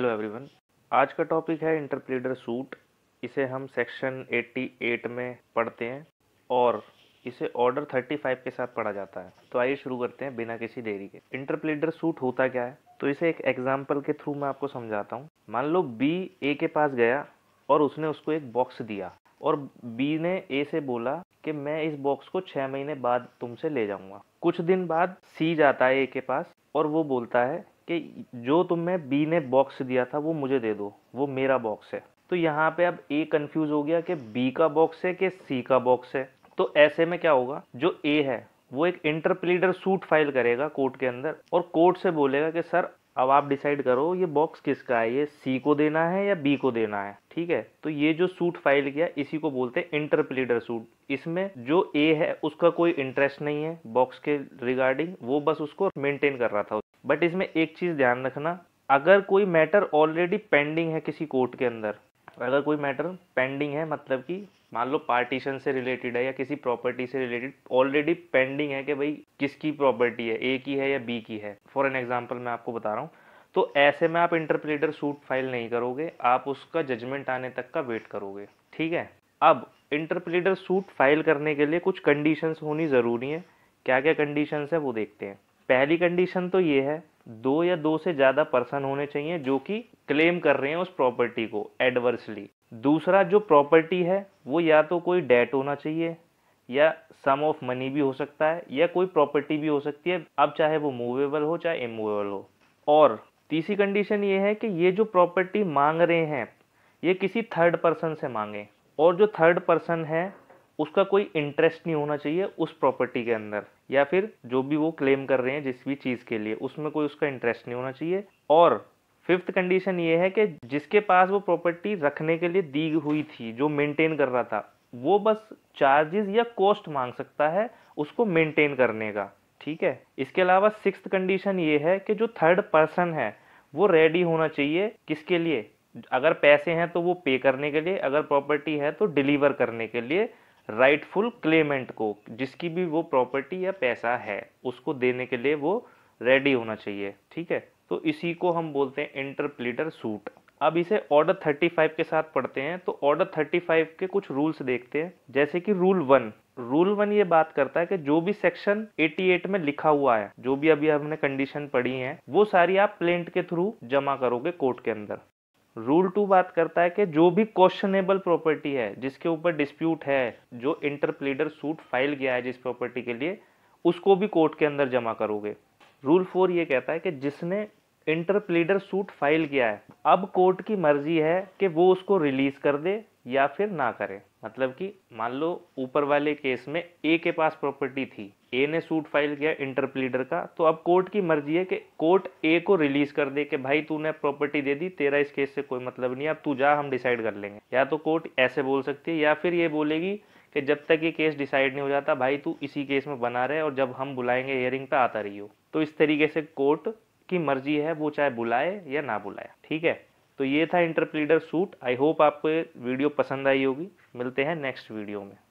hello everyone आज का topic है इंटरप्रीडर सूट इसे हम सेक्शन 88 में पढ़ते हैं और इसे ऑर्डर 35 के साथ पढ़ा जाता है तो आइए शुरू करते हैं बिना किसी देरी के इंटरप्रीडर सूट होता क्या है तो इसे एक एग्जांपल के थ्रू मैं आपको समझाता हूँ मान लो बी ए के पास गया और उसने उसको एक बॉक्स दिया और बी ने ए से बोला कि मैं इस बॉक्स को छः महीने बाद तुमसे ले जाऊंगा कुछ दिन बाद सी जाता है ए के पास और वो बोलता है कि जो तुम्हें बी ने बॉक्स दिया था वो मुझे दे दो वो मेरा बॉक्स है तो यहाँ पे अब ए कंफ्यूज हो गया कि बी का बॉक्स है कि सी का बॉक्स है तो ऐसे में क्या होगा जो ए है वो एक इंटरप्लीडर सूट फाइल करेगा कोर्ट के अंदर और कोर्ट से बोलेगा कि सर अब आप डिसाइड करो ये बॉक्स किसका है ये सी को देना है या बी को देना है ठीक है तो ये जो सूट फाइल किया इसी को बोलते हैं इंटरप्लीटर सूट इसमें जो ए है उसका कोई इंटरेस्ट नहीं है बॉक्स के रिगार्डिंग वो बस उसको मेंटेन कर रहा था बट इसमें एक चीज़ ध्यान रखना अगर कोई मैटर ऑलरेडी पेंडिंग है किसी कोर्ट के अंदर तो अगर कोई मैटर पेंडिंग है मतलब कि मान लो पार्टीशन से रिलेटेड है या किसी प्रॉपर्टी से रिलेटेड ऑलरेडी पेंडिंग है कि भाई किसकी प्रॉपर्टी है ए की है या बी की है फॉर एन एग्जाम्पल मैं आपको बता रहा हूँ तो ऐसे में आप इंटरप्रेटर सूट फाइल नहीं करोगे आप उसका जजमेंट आने तक का वेट करोगे ठीक है अब इंटरप्रेटर सूट फाइल करने के लिए कुछ कंडीशंस होनी ज़रूरी है क्या क्या कंडीशंस है वो देखते हैं पहली कंडीशन तो ये है दो या दो से ज़्यादा पर्सन होने चाहिए जो कि क्लेम कर रहे हैं उस प्रॉपर्टी को एडवर्सली दूसरा जो प्रॉपर्टी है वो या तो कोई डेट होना चाहिए या सम ऑफ मनी भी हो सकता है या कोई प्रॉपर्टी भी हो सकती है अब चाहे वो मूवेबल हो चाहे इमूवेबल हो और तीसरी कंडीशन ये है कि ये जो प्रॉपर्टी मांग रहे हैं ये किसी थर्ड पर्सन से मांगे और जो थर्ड पर्सन है उसका कोई इंटरेस्ट नहीं होना चाहिए उस प्रॉपर्टी के अंदर या फिर जो भी वो क्लेम कर रहे हैं जिस भी चीज़ के लिए उसमें कोई उसका इंटरेस्ट नहीं होना चाहिए और फिफ्थ कंडीशन ये है कि जिसके पास वो प्रॉपर्टी रखने के लिए दी हुई थी जो मेंटेन कर रहा था वो बस चार्जेस या कॉस्ट मांग सकता है उसको मेंटेन करने का ठीक है इसके अलावा सिक्स कंडीशन ये है कि जो थर्ड पर्सन है वो रेडी होना चाहिए किसके लिए अगर पैसे हैं तो वो पे करने के लिए अगर प्रॉपर्टी है तो डिलीवर करने के लिए राइटफुल क्लेमेंट को जिसकी भी वो प्रॉपर्टी या पैसा है उसको देने के लिए वो रेडी होना चाहिए ठीक है तो इसी को हम बोलते हैं इंटरप्लीटर सूट अब इसे ऑर्डर 35 के साथ पढ़ते हैं तो ऑर्डर 35 के कुछ रूल्स देखते हैं जैसे कि रूल वन रूल वन ये बात करता है कि जो भी सेक्शन 88 में लिखा हुआ है जो भी अभी हमने कंडीशन पढ़ी है वो सारी आप प्लेंट के थ्रू जमा करोगे कोर्ट के अंदर रूल टू बात करता है कि जो भी क्वेश्चनेबल प्रॉपर्टी है जिसके ऊपर डिस्प्यूट है जो इंटरप्लीडर सूट फाइल गया है जिस प्रॉपर्टी के लिए उसको भी कोर्ट के अंदर जमा करोगे रूल फोर ये कहता है कि जिसने इंटरप्लीडर सूट फाइल किया है अब कोर्ट की मर्जी है कि वो उसको रिलीज़ कर दे या फिर ना करे मतलब कि मान लो ऊपर वाले केस में ए के पास प्रॉपर्टी थी ए ने सूट फाइल किया इंटरप्लीडर का तो अब कोर्ट की मर्जी है कि कोर्ट ए को रिलीज कर दे कि भाई तूने प्रॉपर्टी दे दी तेरा इस केस से कोई मतलब नहीं अब तू जा हम डिसाइड कर लेंगे या तो कोर्ट ऐसे बोल सकती है या फिर ये बोलेगी कि जब तक ये केस डिसाइड नहीं हो जाता भाई तू इसी केस में बना रहे और जब हम बुलाएंगे हियरिंग पे आता रही हो तो इस तरीके से कोर्ट उसकी मर्जी है वो चाहे बुलाए या ना बुलाए ठीक है तो ये था इंटरप्लीडर सूट आई होप आपको ये वीडियो पसंद आई होगी मिलते हैं नेक्स्ट वीडियो में